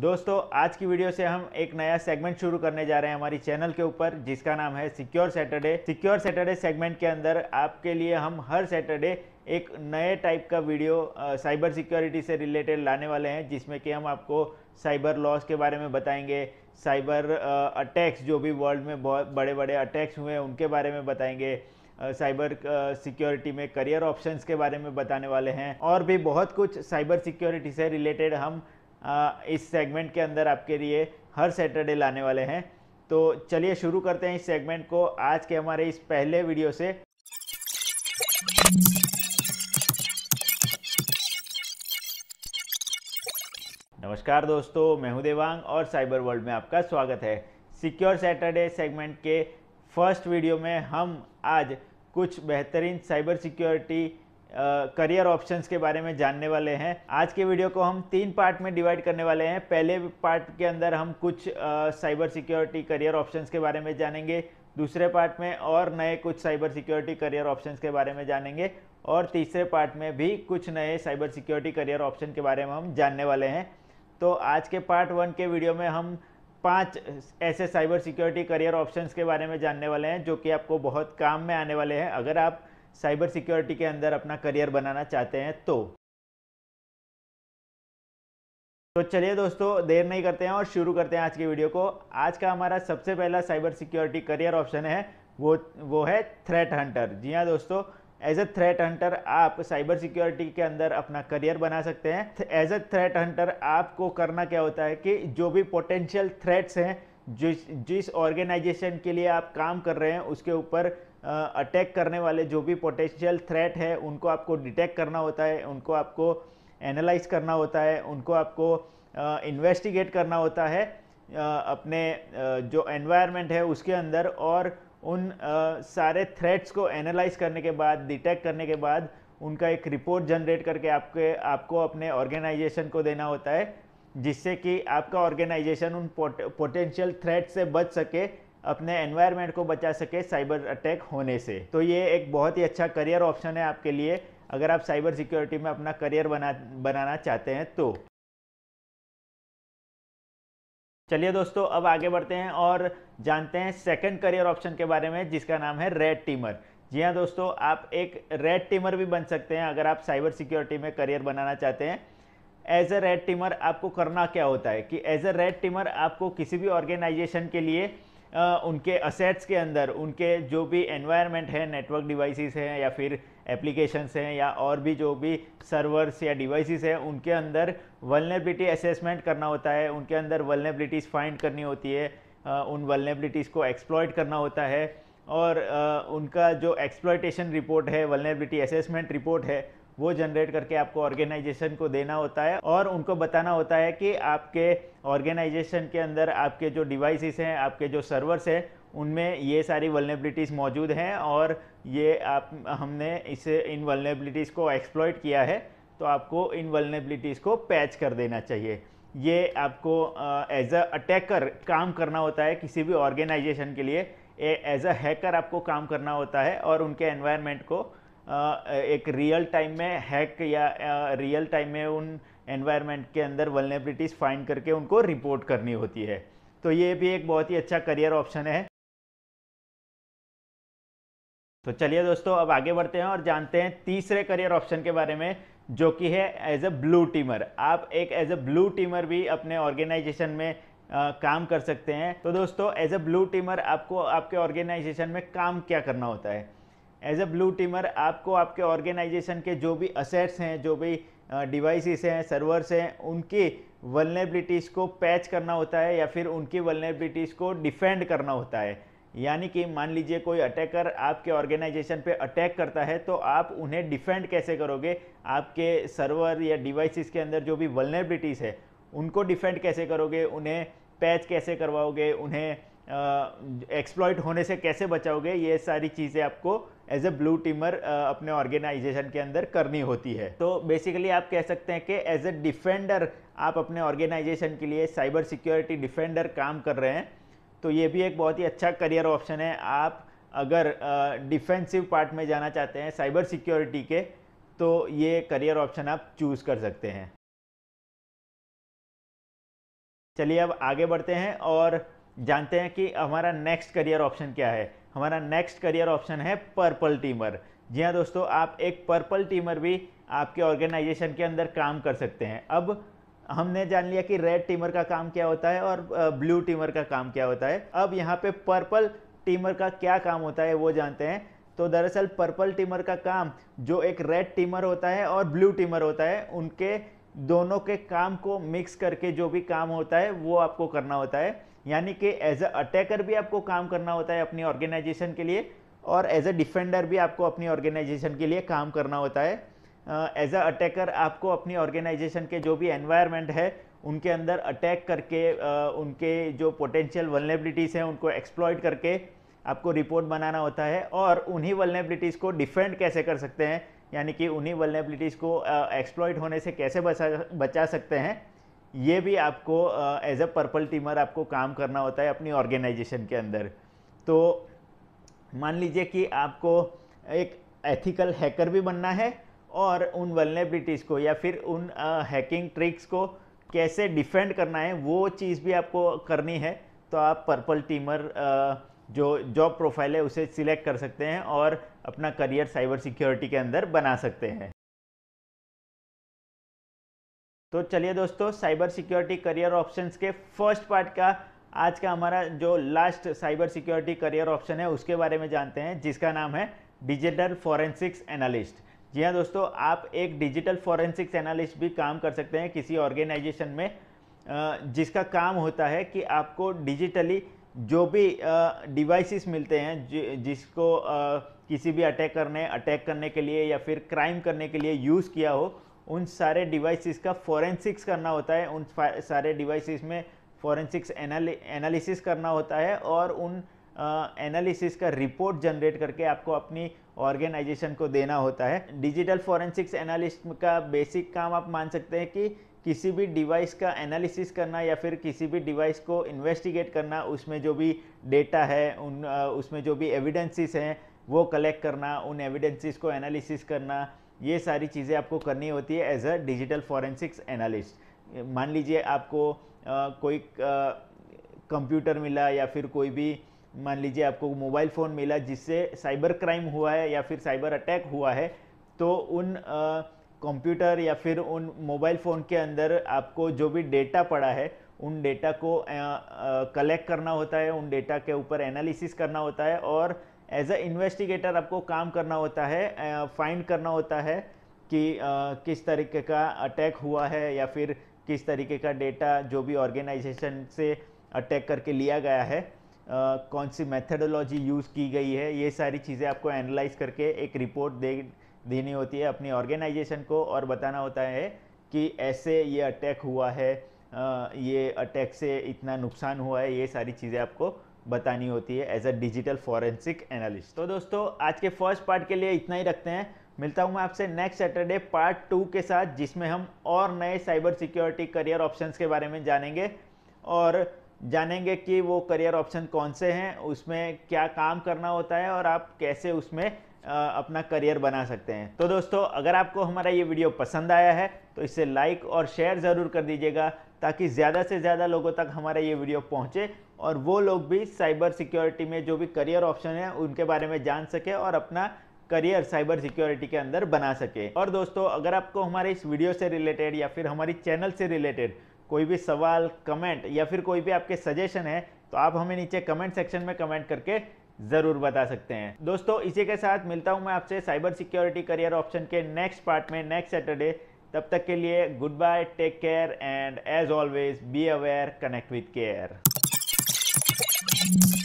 दोस्तों आज की वीडियो से हम एक नया सेगमेंट शुरू करने जा रहे हैं हमारी चैनल के ऊपर जिसका नाम है secure Saturday secure Saturday segment के अंदर आपके लिए हम हर सैटरडे एक नए टाइप का वीडियो साइबर सिक्योरिटी से रिलेटेड लाने वाले हैं जिसमें कि हम आपको साइबर लॉस के बारे में बताएंगे साइबर अटैक्स जो भी वर्ल्ड में बहुत बड़े बड़े अटैक्स हुए हैं उनके बारे में बताएंगे साइबर सिक्योरिटी में करियर ऑप्शंस के बारे में बताने वाले हैं और भी बहुत कुछ साइबर सिक्योरिटी से रिलेटेड हम इस सेगमेंट के अंदर आपके लिए हर सैटरडे लाने वाले हैं तो चलिए शुरू करते हैं इस सेगमेंट को आज के हमारे इस पहले वीडियो से नमस्कार दोस्तों मैं हूं देवांग और साइबर वर्ल्ड में आपका स्वागत है सिक्योर सैटरडे सेगमेंट के फर्स्ट वीडियो में हम आज कुछ बेहतरीन साइबर सिक्योरिटी करियर ऑप्शंस के बारे में जानने वाले हैं आज के वीडियो को हम तीन पार्ट में डिवाइड करने वाले हैं पहले पार्ट के अंदर हम कुछ साइबर सिक्योरिटी करियर ऑप्शंस के बारे में जानेंगे दूसरे पार्ट में और नए कुछ साइबर सिक्योरिटी करियर ऑप्शंस के बारे में जानेंगे और तीसरे पार्ट में भी कुछ नए साइबर सिक्योरिटी करियर ऑप्शन के बारे में हम जानने वाले हैं तो आज के पार्ट वन के वीडियो में हम पांच ऐसे साइबर सिक्योरिटी करियर ऑप्शंस के बारे में जानने वाले हैं जो कि आपको बहुत काम में आने वाले हैं अगर आप साइबर सिक्योरिटी के अंदर अपना करियर बनाना चाहते हैं तो तो चलिए दोस्तों देर नहीं करते हैं और शुरू करते हैं आज की वीडियो को आज का हमारा सबसे पहला साइबर सिक्योरिटी करियर ऑप्शन है वो वो है थ्रेट हंटर जी हाँ दोस्तों एज अ थ्रेट हंटर आप साइबर सिक्योरिटी के अंदर अपना करियर बना सकते हैं एज अ थ्रेट हंटर आपको करना क्या होता है कि जो भी पोटेंशियल थ्रेट्स हैं जिस जिस ऑर्गेनाइजेशन के लिए आप काम कर रहे हैं उसके ऊपर अटैक करने वाले जो भी पोटेंशियल थ्रेट है उनको आपको डिटेक्ट करना होता है उनको आपको एनालाइज करना होता है उनको आपको इन्वेस्टिगेट करना होता है अपने जो एनवायरनमेंट है उसके अंदर और उन सारे थ्रेट्स को एनालाइज करने के बाद डिटेक्ट करने के बाद उनका एक रिपोर्ट जनरेट करके आपके आपको अपने ऑर्गेनाइजेशन को देना होता है जिससे कि आपका ऑर्गेनाइजेशन उन पोटेंशियल थ्रेट से बच सके अपने एनवायरनमेंट को बचा सके साइबर अटैक होने से तो ये एक बहुत ही अच्छा करियर ऑप्शन है आपके लिए अगर आप साइबर सिक्योरिटी में अपना करियर बना बनाना चाहते हैं तो चलिए दोस्तों अब आगे बढ़ते हैं और जानते हैं सेकंड करियर ऑप्शन के बारे में जिसका नाम है रेड टीमर जी हाँ दोस्तों आप एक रेड टीमर भी बन सकते हैं अगर आप साइबर सिक्योरिटी में करियर बनाना चाहते हैं एज अ रेड टीमर आपको करना क्या होता है कि एज अ रेड टीमर आपको किसी भी ऑर्गेनाइजेशन के लिए उनके असेट्स के अंदर उनके जो भी एनवायरनमेंट है नेटवर्क डिवाइसेस हैं या फिर एप्लीकेशंस हैं या और भी जो भी सर्वर्स या डिवाइसेस हैं उनके अंदर वलनेबिलिटी असेसमेंट करना होता है उनके अंदर वलनेबिलिटीज़ फाइंड करनी होती है उन वलनेबिलिटीज़ को एक्सप्लॉयट करना होता है और उनका जो एक्सप्लॉयटेशन रिपोर्ट है वलनेबिलिटी असेसमेंट रिपोर्ट है वो जनरेट करके आपको ऑर्गेनाइजेशन को देना होता है और उनको बताना होता है कि आपके ऑर्गेनाइजेशन के अंदर आपके जो डिवाइसेस हैं आपके जो सर्वर्स हैं उनमें ये सारी वलनेबिलिटीज़ मौजूद हैं और ये आप हमने इसे इन वलनेबिलिटीज़ को एक्सप्लॉयट किया है तो आपको इन वलनेबिलिटीज़ को पैच कर देना चाहिए ये आपको एज अ अटैकर काम करना होता है किसी भी ऑर्गेनाइजेशन के लिए एज अ हैकर आपको काम करना होता है और उनके एनवायरनमेंट को एक रियल टाइम में हैक या रियल टाइम में उन एनवायरनमेंट के अंदर वलनेबिलिटीज़ फाइंड करके उनको रिपोर्ट करनी होती है तो ये भी एक बहुत ही अच्छा करियर ऑप्शन है तो चलिए दोस्तों अब आगे बढ़ते हैं और जानते हैं तीसरे करियर ऑप्शन के बारे में जो कि है एज अ ब्लू टीमर आप एक एज अ ब्लू टीमर भी अपने ऑर्गेनाइजेशन में आ, काम कर सकते हैं तो दोस्तों एज अ ब्लू टीमर आपको आपके ऑर्गेनाइजेशन में काम क्या करना होता है एज ए ब्लू टीमर आपको आपके ऑर्गेनाइजेशन के जो भी असेट्स हैं जो भी डिवाइसेस हैं सर्वर्स हैं उनकी वलनेबिलिटीज़ को पैच करना होता है या फिर उनकी वलनेबिलिटीज़ को डिफेंड करना होता है यानी कि मान लीजिए कोई अटैकर आपके ऑर्गेनाइजेशन पे अटैक करता है तो आप उन्हें डिफेंड कैसे करोगे आपके सर्वर या डिवाइसेस के अंदर जो भी वलनेबिलिटीज़ है उनको डिफेंड कैसे करोगे उन्हें पैच कैसे करवाओगे उन्हें एक्सप्लॉयट होने से कैसे बचाओगे ये सारी चीज़ें आपको एज ए ब्लू टीमर अपने ऑर्गेनाइजेशन के अंदर करनी होती है तो बेसिकली आप कह सकते हैं कि एज ए डिफेंडर आप अपने ऑर्गेनाइजेशन के लिए साइबर सिक्योरिटी डिफेंडर काम कर रहे हैं तो ये भी एक बहुत ही अच्छा करियर ऑप्शन है आप अगर डिफेंसिव uh, पार्ट में जाना चाहते हैं साइबर सिक्योरिटी के तो ये करियर ऑप्शन आप चूज़ कर सकते हैं चलिए अब आगे बढ़ते हैं और जानते हैं कि हमारा नेक्स्ट करियर ऑप्शन क्या है हमारा नेक्स्ट करियर ऑप्शन है पर्पल टीमर जी हाँ दोस्तों आप एक पर्पल टीमर भी आपके ऑर्गेनाइजेशन के अंदर काम कर सकते हैं अब हमने जान लिया कि रेड टीमर का काम क्या होता है और ब्लू टीमर का काम क्या होता है अब यहाँ पे पर्पल टीमर का क्या काम होता है वो जानते हैं तो दरअसल पर्पल टीमर का काम जो एक रेड टीमर होता है और ब्लू टीमर होता है उनके दोनों के काम को मिक्स करके जो भी काम होता है वो आपको करना होता है यानी कि एज अ अटैकर भी आपको काम करना होता है अपनी ऑर्गेनाइजेशन के लिए और एज अ डिफेंडर भी आपको अपनी ऑर्गेनाइजेशन के लिए काम करना होता है एज अ अटैकर आपको अपनी ऑर्गेनाइजेशन के जो भी एनवायरमेंट है उनके अंदर अटैक करके uh, उनके जो पोटेंशियल वलनेबिलिटीज़ हैं उनको एक्सप्लॉयट करके आपको रिपोर्ट बनाना होता है और उन्हीं वलनेबिलिटीज़ को डिफेंड कैसे कर सकते हैं यानी कि उन्हीं वलनेबिलिटीज़ को एक्सप्लॉयड uh, होने से कैसे बचा बचा सकते हैं ये भी आपको एज अ पर्पल टीमर आपको काम करना होता है अपनी ऑर्गेनाइजेशन के अंदर तो मान लीजिए कि आपको एक एथिकल हैकर भी बनना है और उन वलनेबिलिटीज़ को या फिर उन हैकिंग uh, ट्रिक्स को कैसे डिफेंड करना है वो चीज़ भी आपको करनी है तो आप पर्पल टीमर uh, जो जॉब प्रोफाइल है उसे सिलेक्ट कर सकते हैं और अपना करियर साइबर सिक्योरिटी के अंदर बना सकते हैं तो चलिए दोस्तों साइबर सिक्योरिटी करियर ऑप्शंस के फर्स्ट पार्ट का आज का हमारा जो last cyber security career option है उसके बारे में जानते हैं जिसका नाम है डिजिटल फॉरेंसिक्स एनालिस्ट जी हाँ दोस्तों आप एक डिजिटल फॉरेंसिक्स एनालिस्ट भी काम कर सकते हैं किसी ऑर्गेनाइजेशन में जिसका काम होता है कि आपको डिजिटली जो भी डिवाइसेस मिलते हैं जिसको किसी भी अटैक करने अटैक करने के लिए या फिर क्राइम करने के लिए यूज़ किया हो उन सारे डिवाइसिस का फॉरेंसिक्स करना होता है उन सारे डिवाइसिस में फॉरेंसिक्स एनालिसिस करना होता है और उन एनालिसिस का रिपोर्ट जनरेट करके आपको अपनी ऑर्गेनाइजेशन को देना होता है डिजिटल फॉरेंसिक्स एनालिस्ट का बेसिक काम आप मान सकते हैं कि किसी भी डिवाइस का एनालिसिस करना या फिर किसी भी डिवाइस को इन्वेस्टिगेट करना उसमें जो भी डेटा है उन उसमें जो भी एविडेंसेस हैं वो कलेक्ट करना उन एविडेंसेस को एनालिसिस करना ये सारी चीज़ें आपको करनी होती है as a digital forensics analyst मान लीजिए आपको आ, कोई कंप्यूटर मिला या फिर कोई भी मान लीजिए आपको मोबाइल फ़ोन मिला जिससे साइबर क्राइम हुआ है या फिर साइबर अटैक हुआ है तो उन कंप्यूटर या फिर उन मोबाइल फ़ोन के अंदर आपको जो भी डेटा पड़ा है उन डेटा को कलेक्ट करना होता है उन डेटा के ऊपर एनालिसिस करना होता है और एज अ इन्वेस्टिगेटर आपको काम करना होता है फाइंड करना होता है कि आ, किस तरीके का अटैक हुआ है या फिर किस तरीके का डेटा जो भी ऑर्गेनाइजेशन से अटैक करके लिया गया है आ, कौन सी मेथडोलॉजी यूज़ की गई है ये सारी चीज़ें आपको एनालाइज करके एक रिपोर्ट दे देनी होती है अपनी ऑर्गेनाइजेशन को और बताना होता है कि ऐसे ये अटैक हुआ है आ, ये अटैक से इतना नुकसान हुआ है ये सारी चीज़ें आपको बतानी होती है as a digital forensic analyst तो दोस्तों आज के फर्स्ट पार्ट के लिए इतना ही रखते हैं मिलता हूँ मैं आपसे नेक्स्ट सैटरडे पार्ट टू के साथ जिसमें हम और नए साइबर सिक्योरिटी करियर ऑप्शंस के बारे में जानेंगे और जानेंगे कि वो करियर ऑप्शन कौन से हैं उसमें क्या काम करना होता है और आप कैसे उसमें अपना करियर बना सकते हैं तो दोस्तों अगर आपको हमारा ये वीडियो पसंद आया है तो इसे लाइक और शेयर ज़रूर कर दीजिएगा ताकि ज़्यादा से ज़्यादा लोगों तक हमारा ये वीडियो पहुँचे और वो लोग भी साइबर सिक्योरिटी में जो भी करियर ऑप्शन है उनके बारे में जान सके और अपना करियर साइबर सिक्योरिटी के अंदर बना सके और दोस्तों अगर आपको हमारे इस वीडियो से रिलेटेड या फिर हमारी चैनल से रिलेटेड कोई भी सवाल कमेंट या फिर कोई भी आपके सजेशन है तो आप हमें नीचे कमेंट सेक्शन में कमेंट करके ज़रूर बता सकते हैं दोस्तों इसी के साथ मिलता हूँ मैं आपसे साइबर सिक्योरिटी करियर ऑप्शन के नेक्स्ट पार्ट में नेक्स्ट सैटरडे तब तक के लिए good bye take care and as always be aware connect with care Thank you.